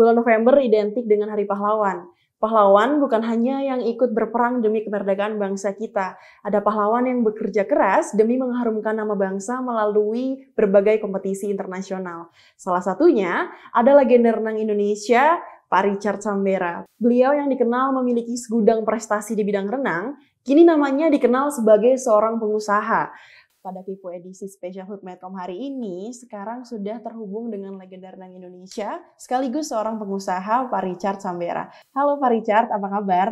Bulan November identik dengan Hari Pahlawan. Pahlawan bukan hanya yang ikut berperang demi kemerdekaan bangsa kita. Ada pahlawan yang bekerja keras demi mengharumkan nama bangsa melalui berbagai kompetisi internasional. Salah satunya adalah legenda renang Indonesia, Pak Richard Sambera. Beliau yang dikenal memiliki segudang prestasi di bidang renang, kini namanya dikenal sebagai seorang pengusaha. Pada Vivo edisi Special Hood Hutmetcom hari ini, sekarang sudah terhubung dengan legenda renang Indonesia, sekaligus seorang pengusaha, Pak Richard Sambera. Halo Pak Richard, apa kabar?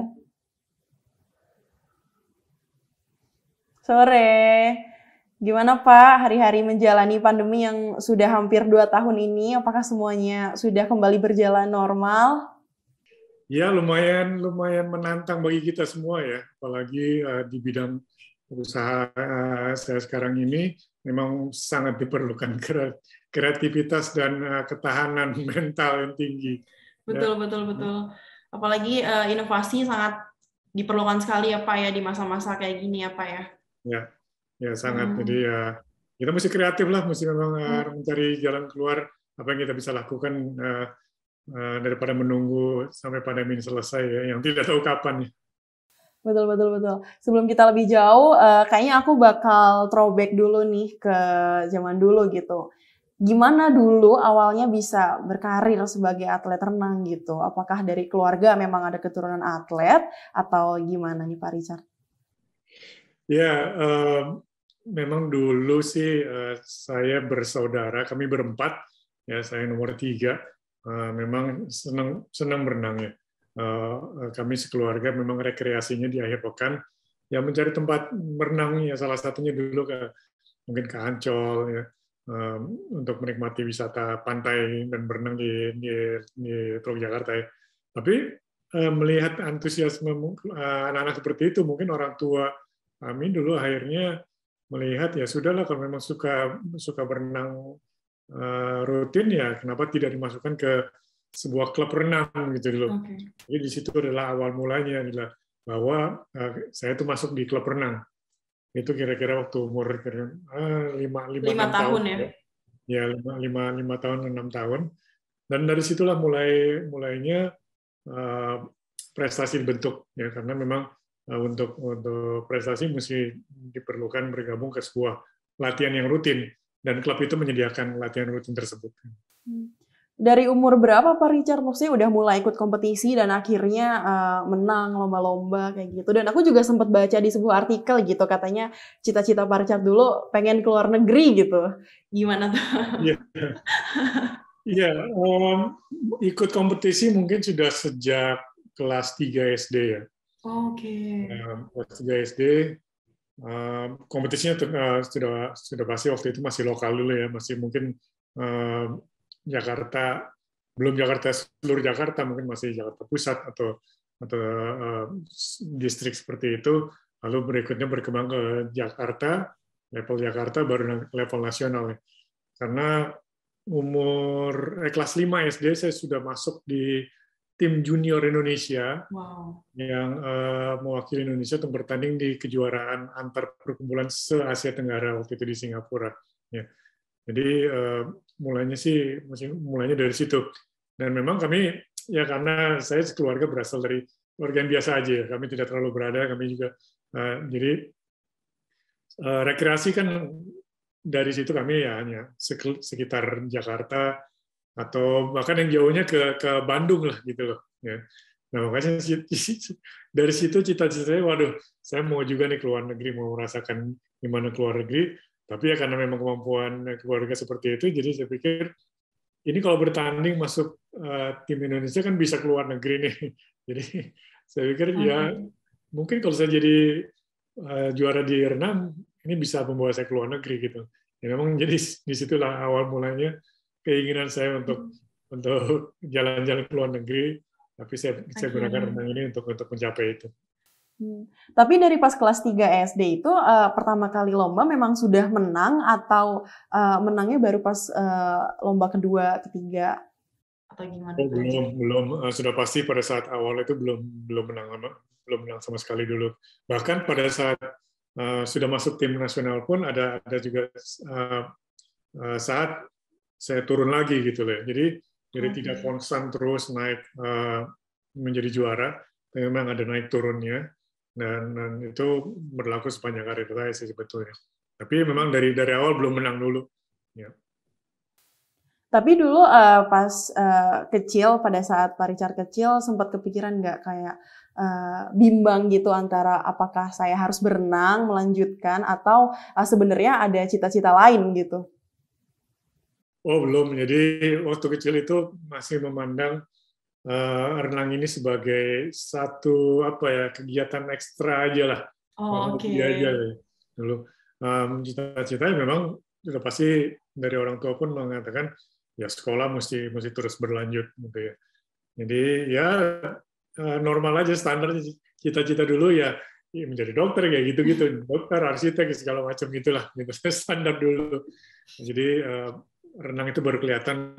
Sore. Gimana Pak, hari-hari menjalani pandemi yang sudah hampir 2 tahun ini, apakah semuanya sudah kembali berjalan normal? Ya, lumayan lumayan menantang bagi kita semua ya, apalagi uh, di bidang usaha eh, saya sekarang ini memang sangat diperlukan kreativitas dan eh, ketahanan mental yang tinggi. Betul, ya. betul, betul. Hmm. Apalagi eh, inovasi sangat diperlukan sekali ya Pak ya di masa-masa kayak gini ya Pak ya. Ya, ya sangat. Hmm. Jadi ya kita mesti kreatif lah, mesti memang hmm. mencari jalan keluar apa yang kita bisa lakukan daripada menunggu sampai pandemi selesai ya, yang tidak tahu kapan ya. Betul betul betul. Sebelum kita lebih jauh, uh, kayaknya aku bakal throwback dulu nih ke zaman dulu gitu. Gimana dulu awalnya bisa berkarir sebagai atlet renang gitu? Apakah dari keluarga memang ada keturunan atlet atau gimana nih Pak Richard? Ya, uh, memang dulu sih uh, saya bersaudara, kami berempat. Ya, saya nomor tiga. Uh, memang senang senang berenang ya Eh, eh, kami sekeluarga memang rekreasinya di akhir pekan ya mencari tempat berenang ya salah satunya dulu ke mungkin ke Ancol ya untuk menikmati wisata pantai dan berenang di di, di Teluk Jakarta ya. Tapi eh, melihat antusiasme anak-anak seperti itu mungkin orang tua kami dulu akhirnya melihat ya sudahlah kalau memang suka suka berenang rutin ya kenapa tidak dimasukkan ke sebuah klub renang gitu loh. Okay. Jadi di situ adalah awal mulanya adalah bahwa eh, saya itu masuk di klub renang. Itu kira-kira waktu umur kira, uh, lima, lima, lima tahun, tahun ya. Ya, ya lima, lima, lima tahun enam tahun. Dan dari situlah mulai mulainya eh, prestasi bentuk ya karena memang untuk untuk prestasi mesti diperlukan bergabung ke sebuah latihan yang rutin dan klub itu menyediakan latihan rutin tersebut. Hmm. Dari umur berapa Pak Richard maksudnya udah mulai ikut kompetisi dan akhirnya uh, menang lomba-lomba kayak gitu. Dan aku juga sempat baca di sebuah artikel gitu katanya cita-cita Pak Richard dulu pengen keluar negeri gitu. Gimana tuh? Iya, yeah. Iya, yeah, um, ikut kompetisi mungkin sudah sejak kelas 3 SD ya. Oke. Okay. Um, kelas 3 SD um, kompetisinya uh, sudah sudah pasti waktu itu masih lokal dulu ya masih mungkin Jakarta belum Jakarta seluruh Jakarta mungkin masih Jakarta Pusat atau atau uh, distrik seperti itu lalu berikutnya berkembang ke Jakarta level Jakarta baru level nasional ya karena umur eh, kelas 5 SD saya sudah masuk di tim junior Indonesia wow. yang uh, mewakili Indonesia untuk bertanding di kejuaraan antar perkumpulan se Asia Tenggara waktu itu di Singapura ya jadi eh, mulainya sih masih mulainya dari situ. Dan memang kami ya karena saya keluarga berasal dari keluarga yang biasa aja ya, Kami tidak terlalu berada, kami juga eh, jadi eh, rekreasi kan dari situ kami ya hanya sekitar Jakarta atau bahkan yang jauhnya ke ke Bandung lah gitu loh ya. Nah makanya dari situ cita-citanya waduh saya mau juga nih keluar negeri mau merasakan gimana keluar negeri tapi ya karena memang kemampuan keluarga seperti itu, jadi saya pikir ini kalau bertanding masuk eh, tim Indonesia kan bisa keluar negeri nih. Jadi saya pikir ya mungkin kalau saya jadi eh, juara di renang ini bisa membawa saya keluar negeri gitu. Ya memang jadi disitulah awal mulanya keinginan saya untuk hmm. untuk jalan-jalan keluar negeri. Tapi saya, saya gunakan renang ini untuk untuk mencapai itu. Hmm. Tapi dari pas kelas 3 SD itu uh, pertama kali lomba memang sudah menang atau uh, menangnya baru pas uh, lomba kedua, ketiga atau gimana? Oh, belum, belum uh, sudah pasti pada saat awal itu belum belum menang sama belum menang sama sekali dulu. Bahkan pada saat uh, sudah masuk tim nasional pun ada ada juga uh, uh, saat saya turun lagi gitu loh. Ya. Jadi jadi okay. tidak konstan terus naik uh, menjadi juara, memang ada naik turunnya dan, dan itu berlaku sepanjang karir saya sih sebetulnya. Tapi memang dari dari awal belum menang dulu. Ya. Tapi dulu uh, pas uh, kecil pada saat Pak kecil sempat kepikiran nggak kayak uh, bimbang gitu antara apakah saya harus berenang melanjutkan atau uh, sebenarnya ada cita-cita lain gitu? Oh belum. Jadi waktu kecil itu masih memandang Eh, renang ini sebagai satu apa ya kegiatan ekstra aja lah. Oh, oke. Okay. aja Dulu ya. um, cita-citanya memang sudah pasti dari orang tua pun mengatakan ya sekolah mesti mesti terus berlanjut gitu ya. Jadi ya eh, normal aja standar cita-cita dulu ya, ya menjadi dokter kayak gitu-gitu, dokter, arsitek segala macam gitulah gitu, gitu. standar dulu. Jadi eh, renang itu baru kelihatan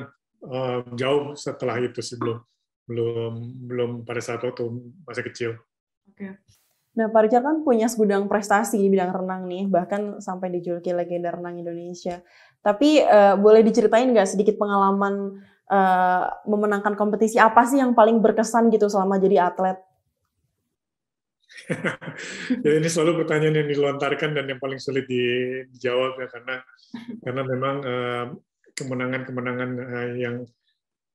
jauh setelah itu sebelum belum belum pada saat waktu masih kecil. Oke. Nah, Pak kan punya segudang prestasi di bidang renang nih, bahkan sampai dijuluki legenda renang Indonesia. Tapi uh, boleh diceritain nggak sedikit pengalaman uh, memenangkan kompetisi apa sih yang paling berkesan gitu selama jadi atlet? ya ini selalu pertanyaan yang dilontarkan dan yang paling sulit dijawab ya karena karena memang eh, kemenangan-kemenangan yang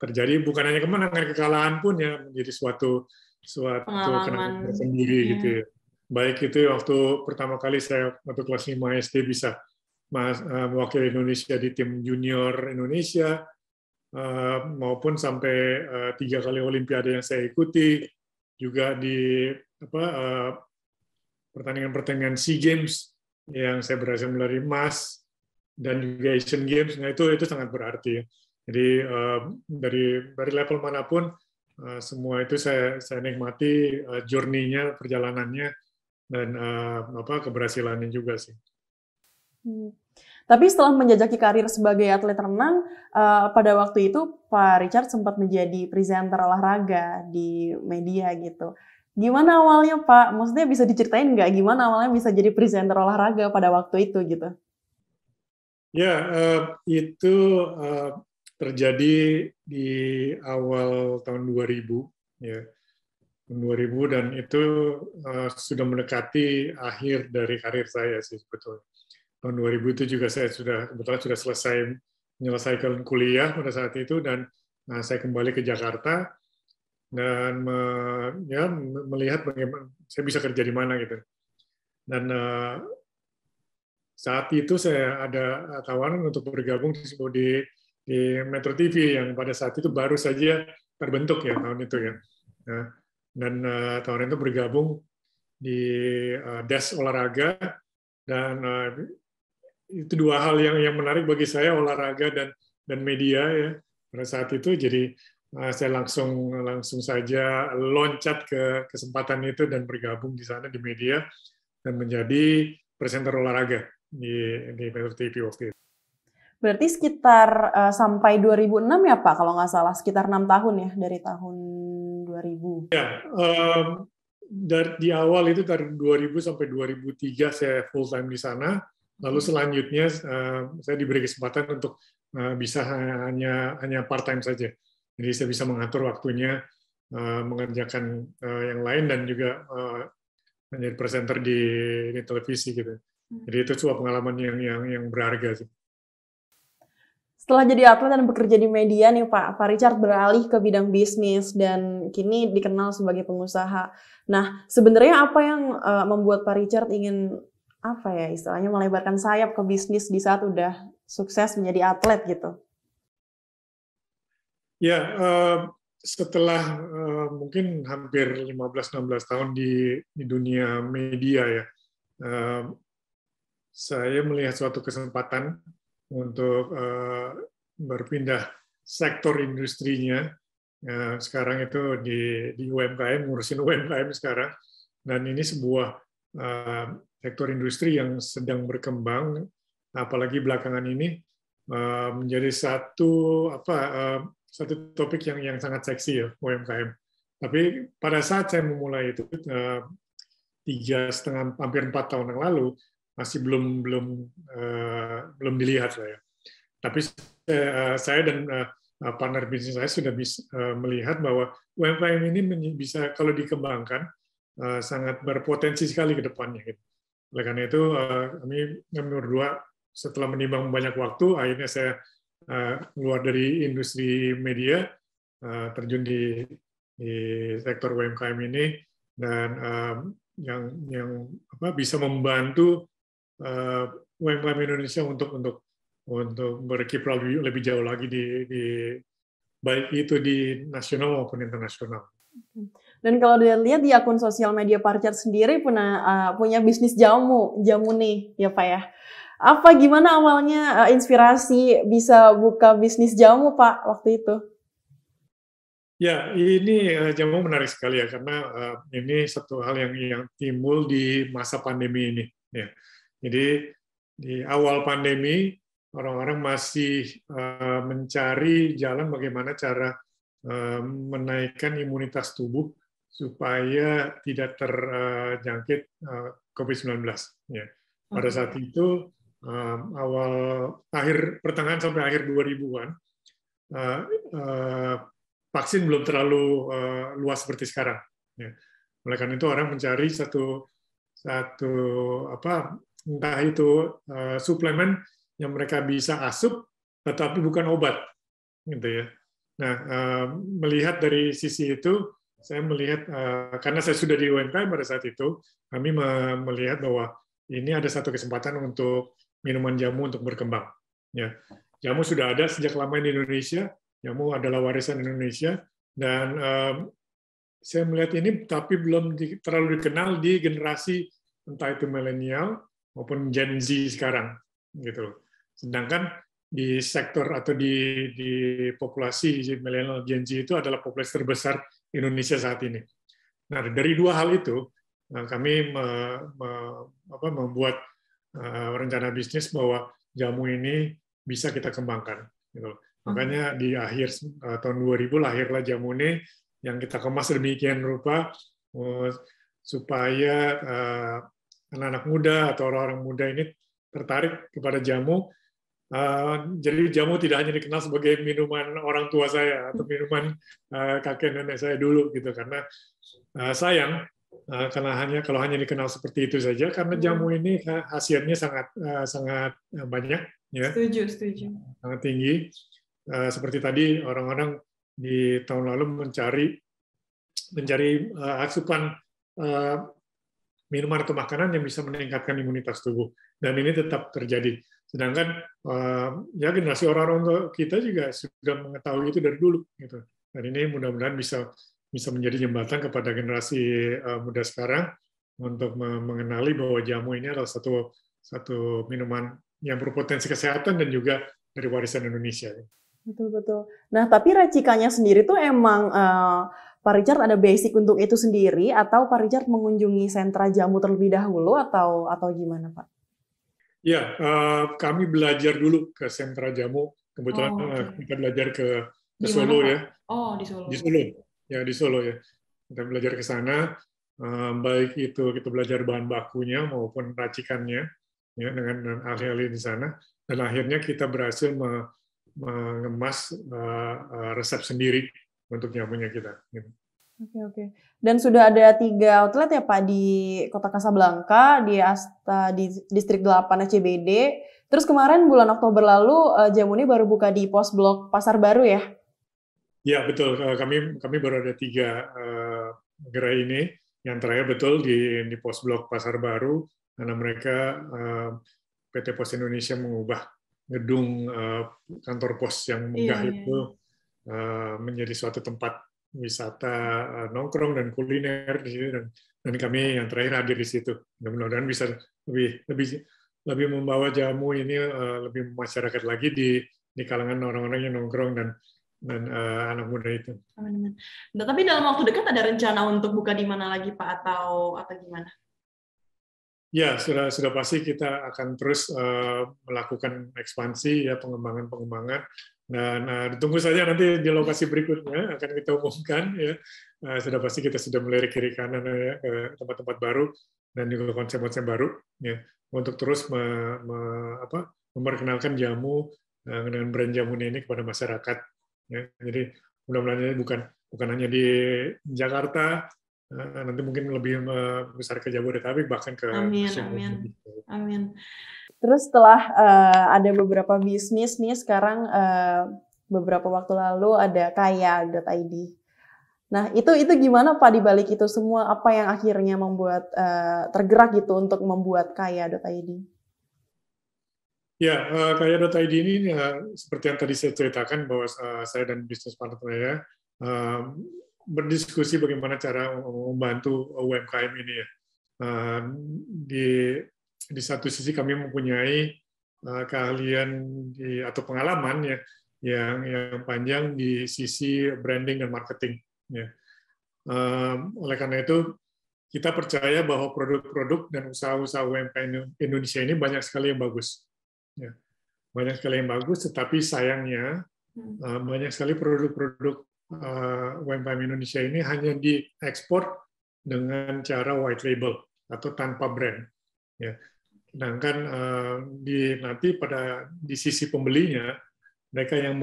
terjadi bukan hanya kemenangan kekalahan pun ya menjadi suatu suatu kenangan sendiri yeah. gitu ya. Baik itu waktu pertama kali saya waktu kelas 5 SD bisa eh, mewakili Indonesia di tim junior Indonesia eh, maupun sampai eh, tiga kali Olimpiade yang saya ikuti juga di apa pertandingan-pertandingan Sea Games yang saya berhasil melalui emas dan juga Asian Games. Nah itu itu sangat berarti. Ya. Jadi eh, dari dari level manapun eh, semua itu saya saya nikmati eh, journey-nya, perjalanannya dan apa keberhasilannya juga sih. Hmm. Tapi setelah menjajaki karir sebagai atlet renang, pada waktu itu Pak Richard sempat menjadi presenter olahraga di media gitu. Gimana awalnya Pak? Maksudnya bisa diceritain nggak gimana awalnya bisa jadi presenter olahraga pada waktu itu gitu? Ya, itu terjadi di awal tahun 2000 ya tahun 2000 dan itu uh, sudah mendekati akhir dari karir saya sih sebetulnya tahun 2000 itu juga saya sudah kebetulan sudah selesai menyelesaikan kuliah pada saat itu dan nah, saya kembali ke Jakarta dan me, ya, melihat bagaimana saya bisa kerja di mana gitu dan uh, saat itu saya ada eh, tawaran untuk bergabung di, di di Metro TV yang pada saat itu baru saja terbentuk ya tahun itu ya. ya. dan eh, tahun itu bergabung di uh, eh, desk olahraga dan eh, itu dua hal yang yang menarik bagi saya olahraga dan dan media ya pada saat itu jadi saya langsung langsung saja loncat ke kesempatan itu dan bergabung di sana di media dan menjadi presenter olahraga di di Metro TV waktu itu. Berarti sekitar uh, sampai 2006 ya Pak, kalau nggak salah sekitar enam tahun ya dari tahun 2000. Ya, um, dari di awal itu dari 2000 sampai 2003 saya full time di sana. Lalu hmm. selanjutnya uh, saya diberi kesempatan untuk uh, bisa hanya hanya part time saja. Jadi saya bisa mengatur waktunya uh, mengerjakan uh, yang lain dan juga uh, menjadi presenter di, di televisi gitu. Hmm. Jadi itu sebuah pengalaman yang yang yang berharga sih. Setelah jadi atlet dan bekerja di media nih Pak, Pak Richard beralih ke bidang bisnis dan kini dikenal sebagai pengusaha. Nah, sebenarnya apa yang uh, membuat Pak Richard ingin apa ya istilahnya melebarkan sayap ke bisnis di saat udah sukses menjadi atlet gitu? Ya, uh, setelah uh, mungkin hampir 15-16 tahun di, di dunia media ya, uh, saya melihat suatu kesempatan untuk eh, berpindah sektor industrinya. Eh, sekarang itu di, di UMKM, ngurusin UMKM sekarang. Dan ini sebuah eh, sektor industri yang sedang berkembang, apalagi belakangan ini menjadi satu apa satu topik yang yang sangat seksi ya UMKM. Tapi pada saat saya memulai itu tiga setengah hampir empat tahun yang lalu masih belum belum uh, belum dilihat saya. Tapi uh, saya dan uh, partner bisnis saya sudah bisa, uh, melihat bahwa UMKM ini bisa kalau dikembangkan uh, sangat berpotensi sekali ke depannya. Gitu. Oleh karena itu uh, kami nomor dua setelah menimbang banyak waktu akhirnya saya uh, keluar dari industri media uh, terjun di di sektor UMKM ini dan um, yang yang apa bisa membantu Eh, UMKM Indonesia untuk untuk untuk berkiprah lebih, lebih jauh lagi di, di baik itu di nasional maupun internasional. Dan kalau dilihat di akun sosial media Parcer sendiri punya eh, punya bisnis jamu, jamu nih ya Pak ya. Apa gimana awalnya eh, inspirasi bisa buka bisnis jamu Pak waktu itu? Ya, ini jamu menarik sekali ya karena ini satu hal yang yang timbul di masa pandemi ini ya. Jadi di awal pandemi orang-orang masih eh, mencari jalan bagaimana cara eh, menaikkan imunitas tubuh supaya tidak terjangkit eh, COVID-19. Ya. Pada saat itu awal akhir pertengahan sampai akhir 2000-an vaksin belum terlalu luas seperti sekarang. Ya. Oleh karena itu orang mencari satu satu apa entah itu eh, suplemen yang mereka bisa asup, tetapi bukan obat, gitu ya. Nah, eh, melihat dari sisi itu, saya melihat eh, karena saya sudah di UMKM pada saat itu, kami melihat bahwa ini ada satu kesempatan untuk minuman jamu untuk berkembang. Ya, jamu sudah ada sejak lama di Indonesia. Jamu adalah warisan Indonesia dan saya melihat ini tapi belum terlalu dikenal di generasi entah itu milenial maupun Gen Z sekarang gitu loh. Sedangkan di sektor atau di, di populasi milenial Gen Z itu adalah populasi terbesar Indonesia saat ini. Nah, dari dua hal itu eh, kami me, me, apa, membuat eh, rencana bisnis bahwa jamu ini bisa kita kembangkan. Gitu. Hmm. Makanya di akhir eh, tahun 2000 lahirlah jamu ini yang kita kemas demikian rupa supaya anak-anak muda atau orang-orang muda ini tertarik kepada jamu. Eh, jadi jamu tidak hanya dikenal sebagai minuman orang tua saya atau hmm. minuman eh, kakek nenek saya dulu gitu karena eh, sayang karena hanya kalau hanya dikenal seperti itu saja karena hmm. jamu ini khasiatnya sangat sangat banyak ya. Setuju, setuju. Sangat tinggi. seperti tadi orang-orang di tahun lalu mencari mencari asupan minuman atau makanan yang bisa meningkatkan imunitas tubuh dan ini tetap terjadi. Sedangkan ehm, ya generasi orang-orang kita juga sudah mengetahui itu dari dulu gitu. Dan ini mudah-mudahan bisa bisa menjadi jembatan kepada generasi ehm, muda sekarang untuk mengenali bahwa jamu ini adalah satu satu minuman yang berpotensi kesehatan dan juga dari warisan Indonesia. Betul betul. Nah, tapi racikannya sendiri tuh emang uh, Pak Richard ada basic untuk itu sendiri atau Pak Richard mengunjungi sentra jamu terlebih dahulu atau atau gimana Pak? Ya, uh, kami belajar dulu ke sentra jamu. Kebetulan oh, okay. Eh, kita belajar ke, ke Solo ya. Oh di Solo. Di Solo, ya di Solo ya. Kita belajar ke sana. Uh, baik itu kita belajar bahan bakunya maupun racikannya ya dengan, dengan ahli-ahli di sana dan akhirnya kita berhasil mengemas uh, resep sendiri untuk nyambungnya kita. Gitu. Oke oke. Dan sudah ada tiga outlet ya Pak di Kota Kasablanka, di Asta, di Distrik 8 ACBD. Terus kemarin bulan Oktober lalu eh, jamu ini baru buka di Pos Blok Pasar Baru ya? Ya betul. Eh, kami kami baru ada tiga uh, gerai ini. Yang terakhir betul di di Pos Blok Pasar Baru karena mereka uh, PT Pos Indonesia mengubah gedung uh, kantor pos yang megah iya, iya, itu. Eh, menjadi suatu tempat wisata eh, nongkrong dan kuliner di sini dan, dan kami yang terakhir hadir di situ. Mudah-mudahan bisa lebih lebih lebih membawa jamu ini eh, lebih masyarakat lagi di di kalangan orang-orang yang nongkrong dan dan uh, anak muda itu. Nah, tapi dalam waktu dekat ada rencana untuk buka di mana lagi Pak atau atau gimana? Ya sudah sudah pasti kita akan terus uh, melakukan ekspansi ya pengembangan pengembangan Nah, nah, ditunggu saja nanti di lokasi berikutnya akan kita umumkan ya. Nah, sudah pasti kita sudah melirik kiri kanan ya ke tempat-tempat baru dan juga konsep-konsep baru ya untuk terus me, me, apa, memperkenalkan jamu eh, dengan brand jamunya ini kepada masyarakat. Ya. Jadi mudah-mudahan ini bukan bukan hanya di Jakarta, eh, nanti mungkin lebih besar ke Jabodetabek bahkan ke. Amin, amin, amin. Terus setelah uh, ada beberapa bisnis nih sekarang uh, beberapa waktu lalu ada kaya.id. Nah itu itu gimana Pak di balik itu semua apa yang akhirnya membuat uh, tergerak gitu untuk membuat kaya.id? Ya, uh, kaya.id ini uh, seperti yang tadi saya ceritakan bahwa uh, saya dan bisnis partner saya uh, berdiskusi bagaimana cara membantu UMKM ini ya. Uh, di di satu sisi kami mempunyai eh, keahlian atau pengalaman ya yang yang panjang di sisi branding dan marketing. Ya. Eh, oleh karena itu kita percaya bahwa produk-produk dan usaha-usaha UMKM Indonesia ini banyak sekali yang bagus, ya. banyak sekali yang bagus, tetapi sayangnya hmm. eh, banyak sekali produk-produk UMKM Indonesia ini hanya diekspor dengan cara white label atau tanpa brand. Ya. Sedangkan uh, di nanti pada di sisi pembelinya mereka yang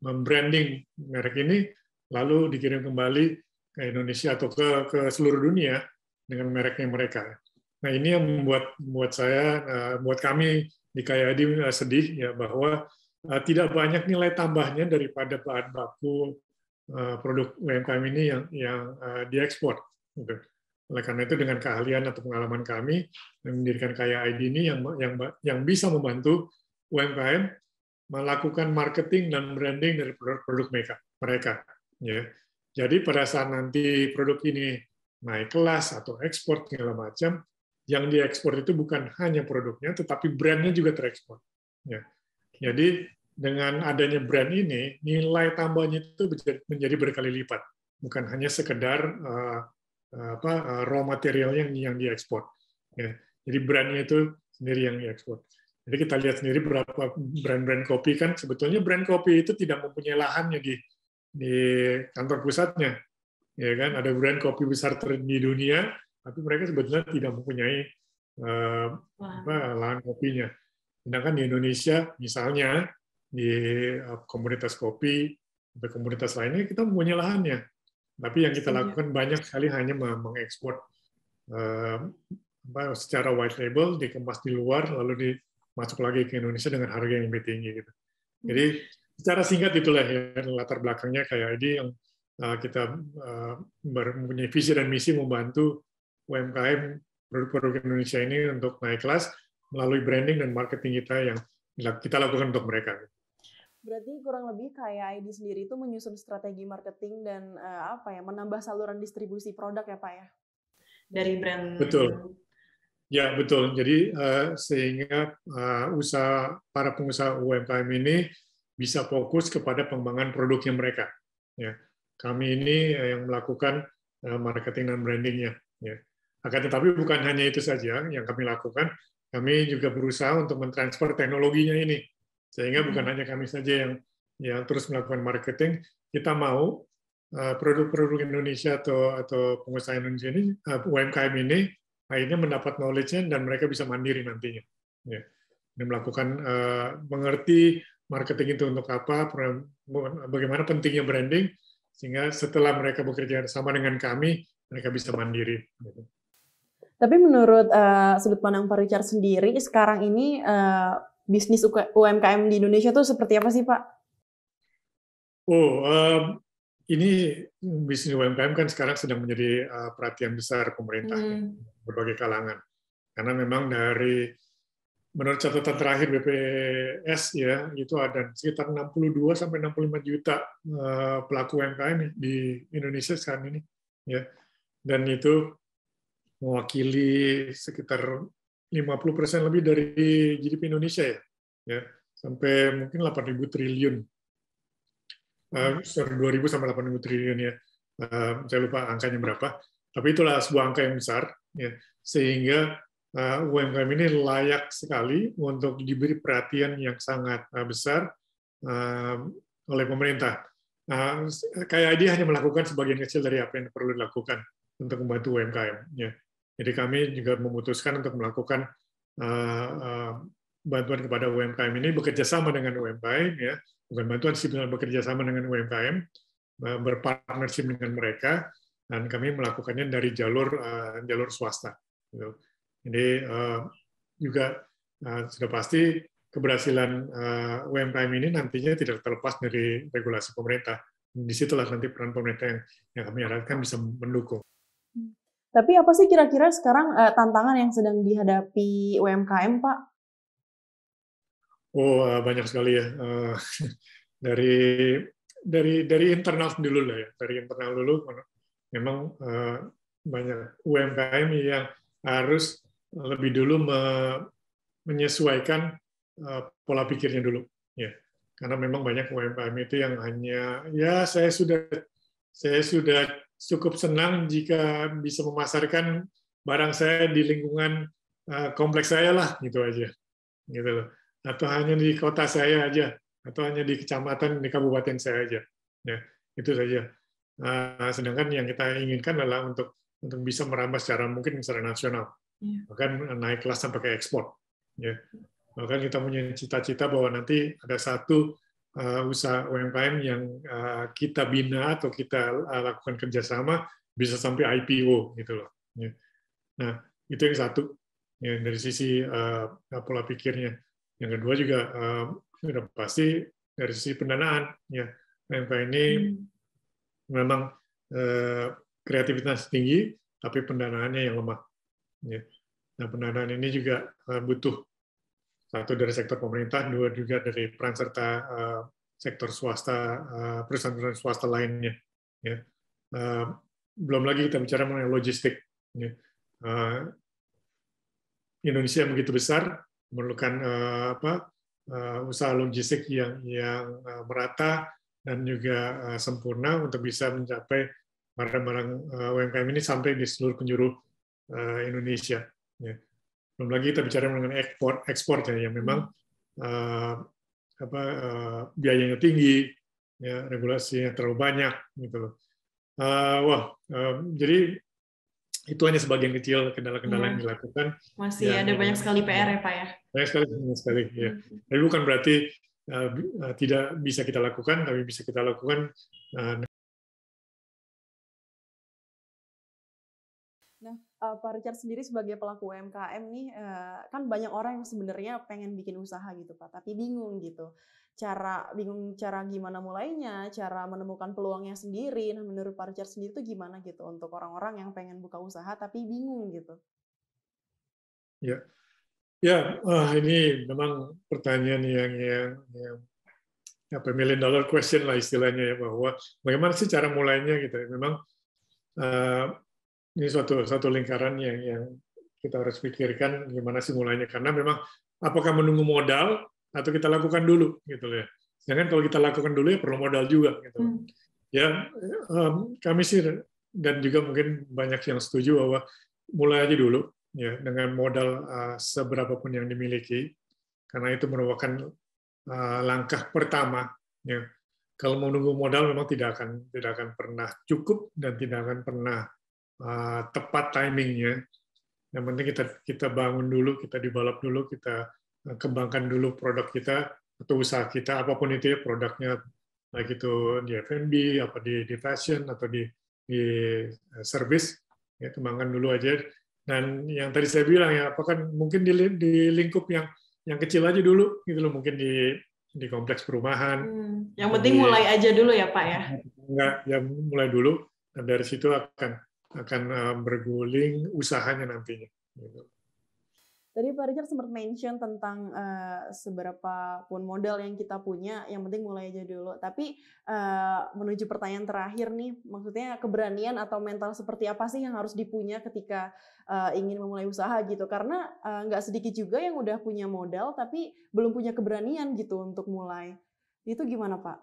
membranding merek ini lalu dikirim kembali ke Indonesia atau ke, ke seluruh dunia dengan mereknya mereka. Nah ini yang membuat membuat saya, eh, membuat kami di Kayadi eh, sedih ya bahwa tidak banyak nilai tambahnya daripada bahan baku produk UMKM ini yang yang diekspor. Okay. Gitu. Oleh karena itu dengan keahlian atau pengalaman kami yang mendirikan Kaya ID ini yang yang yang bisa membantu UMKM melakukan marketing dan branding dari produk-produk mereka. mereka ya. Jadi pada saat nanti produk ini naik kelas atau ekspor segala macam, yang diekspor itu bukan hanya produknya, tetapi brandnya juga terekspor. Ya. Jadi dengan adanya brand ini, nilai tambahnya itu menjadi berkali lipat bukan hanya sekedar eh, Eh, apa eh, raw materialnya yang, yang diekspor. Ya. Jadi brandnya itu sendiri yang diekspor. Jadi kita lihat sendiri berapa brand-brand kopi kan sebetulnya brand kopi itu tidak mempunyai lahannya di di kantor pusatnya, ya kan? Ada brand kopi besar di dunia, tapi mereka sebetulnya tidak mempunyai eh, apa, lahan kopinya. Sedangkan di Indonesia misalnya di eh, komunitas kopi atau komunitas lainnya kita mempunyai lahannya. Tapi yang kita lakukan banyak sekali hanya mengekspor uh, secara white label dikemas di luar lalu dimasuk lagi ke Indonesia dengan harga yang lebih tinggi gitu. Jadi secara singkat itulah ya latar belakangnya kayak ini yang eh, kita uh, mempunyai visi dan misi membantu UMKM produk-produk Indonesia ini untuk naik kelas melalui branding dan marketing kita yang kita lakukan untuk mereka. Gitu. Berarti kurang lebih kayak ID sendiri itu menyusun strategi marketing dan uh, apa ya, menambah saluran distribusi produk ya Pak ya? Dari brand. Betul. Ya betul. Jadi uh, sehingga uh, usaha para pengusaha UMKM ini bisa fokus kepada pengembangan produknya mereka. Ya, kami ini yang melakukan marketing dan brandingnya. Ya. Akan tetapi bukan hanya itu saja yang kami lakukan. Kami juga berusaha untuk mentransfer teknologinya ini sehingga hmm. bukan hanya kami saja yang yang terus melakukan marketing, kita mau eh, produk-produk Indonesia atau atau pengusaha Indonesia ini eh, UMKM ini akhirnya mendapat knowledge-nya dan mereka bisa mandiri nantinya. Ya. Dan melakukan eh, mengerti marketing itu untuk apa, bagaimana pentingnya branding sehingga setelah mereka bekerja sama dengan kami, mereka bisa mandiri. Tapi menurut uh, sudut pandang Pak Richard sendiri, sekarang ini uh, bisnis UMKM di Indonesia tuh seperti apa sih Pak? Oh, um, ini bisnis UMKM kan sekarang sedang menjadi uh, perhatian besar pemerintah hmm. berbagai kalangan. Karena memang dari menurut catatan terakhir BPS ya itu ada sekitar 62 sampai 65 juta uh, pelaku UMKM di Indonesia sekarang ini ya. Dan itu mewakili sekitar 50% persen lebih dari GDP Indonesia ya, ya sampai mungkin 8.000 triliun. Uh, sorry, 2.000 sampai 8.000 triliun ya. Uh, saya lupa angkanya berapa. Tapi itulah sebuah angka yang besar, ya. sehingga uh, eh, UMKM ini layak sekali untuk diberi perhatian yang sangat uh, besar uh, oleh pemerintah. Uh, kayak dia hanya melakukan sebagian kecil dari apa yang perlu dilakukan untuk membantu UMKM. Ya. Jadi kami juga memutuskan untuk melakukan eh, eh, bantuan kepada UMKM ini bekerja sama dengan UMKM ya bukan bantuan sih bekerja sama dengan UMKM eh, berpartnership dengan mereka dan kami melakukannya dari jalur jalur swasta gitu. Jadi juga sudah pasti keberhasilan UMKM ini nantinya tidak terlepas dari regulasi pemerintah. Di situlah nanti peran pemerintah yang kami harapkan bisa mendukung. Tapi apa sih kira-kira sekarang uh, tantangan yang sedang dihadapi UMKM, Pak? Oh, uh, banyak sekali ya. Uh, dari dari dari internal dulu lah ya. Dari internal dulu memang uh, banyak UMKM yang harus lebih dulu me, menyesuaikan uh, pola pikirnya dulu ya. Karena memang banyak UMKM itu yang hanya ya saya sudah saya sudah cukup senang jika bisa memasarkan barang saya di lingkungan eh, kompleks saya lah gitu aja gitu loh atau hanya di kota saya aja atau hanya di kecamatan di kabupaten saya aja ya itu saja eh, sedangkan yang kita inginkan adalah untuk untuk bisa merambah secara mungkin secara nasional iya. bahkan naik kelas sampai ke ekspor ya bahkan kita punya cita-cita bahwa nanti ada satu Eh, usaha UMKM yang eh, kita bina atau kita eh, lakukan kerjasama bisa sampai IPO gitu loh. Ya. Nah itu yang satu ya, dari sisi pola pikirnya. Yang kedua juga sudah pasti dari sisi pendanaan ya UMKM ini hmm. memang kreativitas tinggi tapi pendanaannya yang lemah. Ya. Nah pendanaan ini juga butuh satu dari sektor pemerintah, dua juga dari peran serta eh, sektor swasta, eh, perusahaan-perusahaan swasta lainnya. Ya. Eh, belum lagi kita bicara mengenai logistik. Ya. Indonesia yang begitu besar memerlukan apa, usaha logistik yang yang merata dan juga sempurna untuk bisa mencapai barang-barang uh, UMKM ini sampai di seluruh penjuru Indonesia. Ya belum lagi kita bicara mengenai ekspor ekspor ya yang memang uh, apa uh, biayanya tinggi ya regulasinya terlalu banyak gitu loh uh, wah uh, jadi itu hanya sebagian kecil kendala-kendala ya. yang iya. dilakukan masih ya, ada banyak sekali ya. PR ya pak ya banyak sekali banyak sekali ya hmm. tapi bukan berarti uh, tidak bisa kita lakukan tapi bisa kita lakukan uh, uh, Pak Richard sendiri sebagai pelaku UMKM nih uh, kan banyak orang yang sebenarnya pengen bikin usaha gitu Pak, tapi bingung gitu. Cara bingung cara gimana mulainya, cara menemukan peluangnya sendiri. Nah, menurut Pak Richard sendiri tuh gimana gitu untuk orang-orang yang pengen buka usaha tapi bingung gitu. Ya. Ya, uh, ini memang pertanyaan yang yang, yang apa million dollar question lah istilahnya ya bahwa bagaimana sih cara mulainya gitu. Ya. Memang uh, ini suatu satu lingkaran yang yang kita harus pikirkan gimana sih mulainya karena memang apakah menunggu modal atau kita lakukan dulu gitu ya. Jangan kalau kita lakukan dulu ya perlu modal juga gitu. Hmm. Ya um, kami sih dan juga mungkin banyak yang setuju bahwa mulai aja dulu ya dengan modal uh, eh, pun yang dimiliki karena itu merupakan uh, langkah pertama ya kalau menunggu modal memang tidak akan tidak akan pernah cukup dan tidak akan pernah Eh, tepat timingnya. Yang penting kita kita bangun dulu, kita develop dulu, kita eh, kembangkan dulu produk kita atau usaha kita apapun itu ya produknya baik itu di F&B apa di di fashion atau di di eh, service ya kembangkan dulu aja dan yang tadi saya bilang ya apakah mungkin di, di lingkup yang yang kecil aja dulu gitu loh mungkin di di kompleks perumahan hmm, yang penting mulai aja dulu ya pak ya enggak yang mulai dulu dan dari situ akan akan eh, berguling usahanya nantinya. Gitu. Tadi Pak Richard sempat mention tentang uh, seberapa pun modal yang kita punya, yang penting mulai aja dulu. Tapi uh, menuju pertanyaan terakhir nih, maksudnya keberanian atau mental seperti apa sih yang harus dipunya ketika uh, ingin memulai usaha gitu? Karena uh, nggak sedikit juga yang udah punya modal tapi belum punya keberanian gitu untuk mulai. Itu gimana Pak?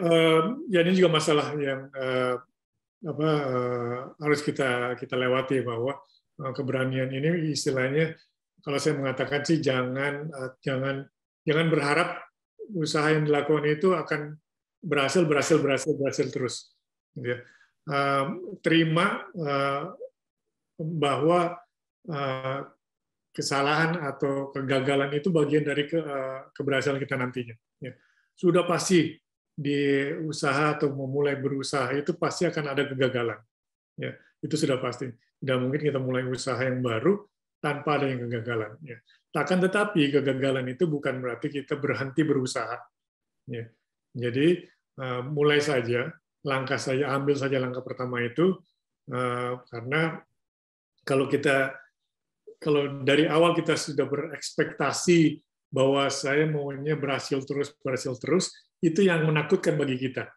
Uh, ya ini juga masalah yang apa eh, harus kita kita lewati bahwa eh, keberanian ini istilahnya kalau saya mengatakan sih jangan eh, jangan jangan berharap usaha yang dilakukan itu akan berhasil berhasil berhasil berhasil terus gitu ya. terima bahwa kesalahan atau kegagalan itu bagian dari ke, keberhasilan kita nantinya. Ya. Sudah pasti di usaha atau memulai berusaha itu pasti akan ada kegagalan. Ya, itu sudah pasti. Tidak mungkin kita mulai usaha yang baru tanpa ada yang kegagalan. Ya. Takkan tetapi kegagalan itu bukan berarti kita berhenti berusaha. Ya. Jadi eh, mulai saja langkah saya ambil saja langkah pertama itu eh, karena kalau kita kalau dari awal kita sudah berekspektasi bahwa saya maunya berhasil terus berhasil terus itu yang menakutkan bagi kita.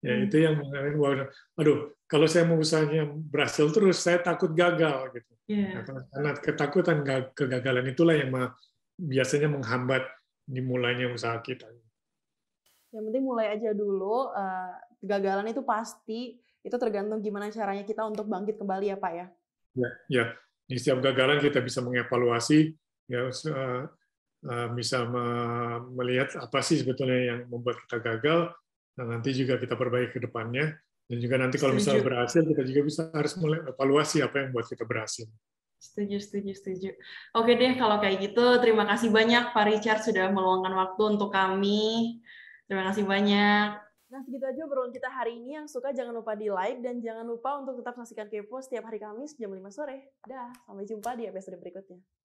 Ya, hmm. itu yang bahwa aduh, kalau saya mau usahanya berhasil terus, saya takut gagal gitu. Yeah. Iya. Ya, nah, karena ketakutan kegagalan itulah yang biasanya menghambat dimulainya usaha kita. Yang penting mulai aja dulu. Eh, kegagalan itu pasti. Itu tergantung gimana caranya kita untuk bangkit kembali ya Pak ya. Ya, ya. di setiap gagalan kita bisa mengevaluasi ya eh, Eh, bisa melihat apa sih sebetulnya yang membuat kita gagal, nah nanti juga kita perbaiki ke depannya. Dan juga nanti kalau misalnya berhasil, kita juga bisa harus mulai evaluasi apa yang buat kita berhasil. Setuju, setuju, setuju. Oke deh, kalau kayak gitu, terima kasih banyak Pak Richard sudah meluangkan waktu untuk kami. Terima kasih banyak. Nah, segitu aja obrolan kita hari ini. Yang suka jangan lupa di like dan jangan lupa untuk tetap saksikan Kepo setiap hari Kamis jam 5 sore. Dah, sampai jumpa di episode berikutnya.